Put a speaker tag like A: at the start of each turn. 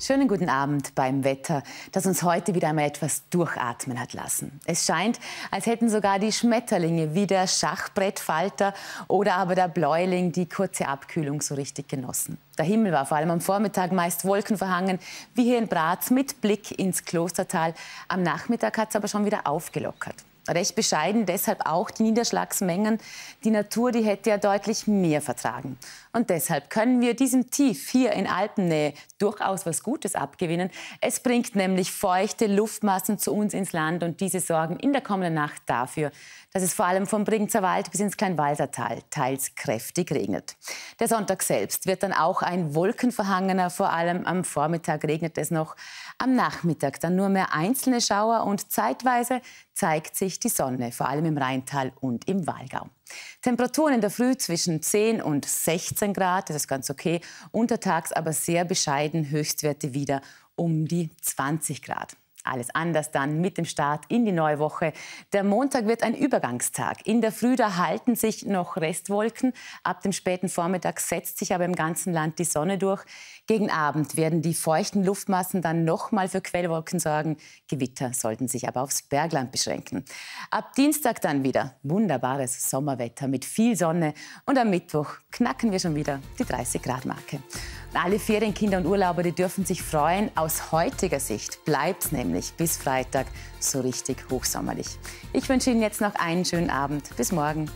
A: Schönen guten Abend beim Wetter, das uns heute wieder einmal etwas durchatmen hat lassen. Es scheint, als hätten sogar die Schmetterlinge wie der Schachbrettfalter oder aber der Bläuling die kurze Abkühlung so richtig genossen. Der Himmel war vor allem am Vormittag meist wolkenverhangen, wie hier in Braz mit Blick ins Klostertal. Am Nachmittag hat es aber schon wieder aufgelockert recht bescheiden, deshalb auch die Niederschlagsmengen. Die Natur, die hätte ja deutlich mehr vertragen. Und deshalb können wir diesem Tief hier in Alpennähe durchaus was Gutes abgewinnen. Es bringt nämlich feuchte Luftmassen zu uns ins Land und diese sorgen in der kommenden Nacht dafür, dass es vor allem vom Brinzer Wald bis ins Kleinwalsertal teils kräftig regnet. Der Sonntag selbst wird dann auch ein wolkenverhangener, vor allem am Vormittag regnet es noch. Am Nachmittag dann nur mehr einzelne Schauer und zeitweise zeigt sich die Sonne, vor allem im Rheintal und im Walgau. Temperaturen in der Früh zwischen 10 und 16 Grad, das ist ganz okay, untertags aber sehr bescheiden, Höchstwerte wieder um die 20 Grad. Alles anders dann mit dem Start in die neue Woche. Der Montag wird ein Übergangstag. In der Früh da halten sich noch Restwolken. Ab dem späten Vormittag setzt sich aber im ganzen Land die Sonne durch. Gegen Abend werden die feuchten Luftmassen dann nochmal für Quellwolken sorgen. Gewitter sollten sich aber aufs Bergland beschränken. Ab Dienstag dann wieder wunderbares Sommerwetter mit viel Sonne. Und am Mittwoch knacken wir schon wieder die 30 Grad Marke. Alle Ferienkinder und Urlauber, die dürfen sich freuen. Aus heutiger Sicht bleibt es nämlich bis Freitag so richtig hochsommerlich. Ich wünsche Ihnen jetzt noch einen schönen Abend. Bis morgen.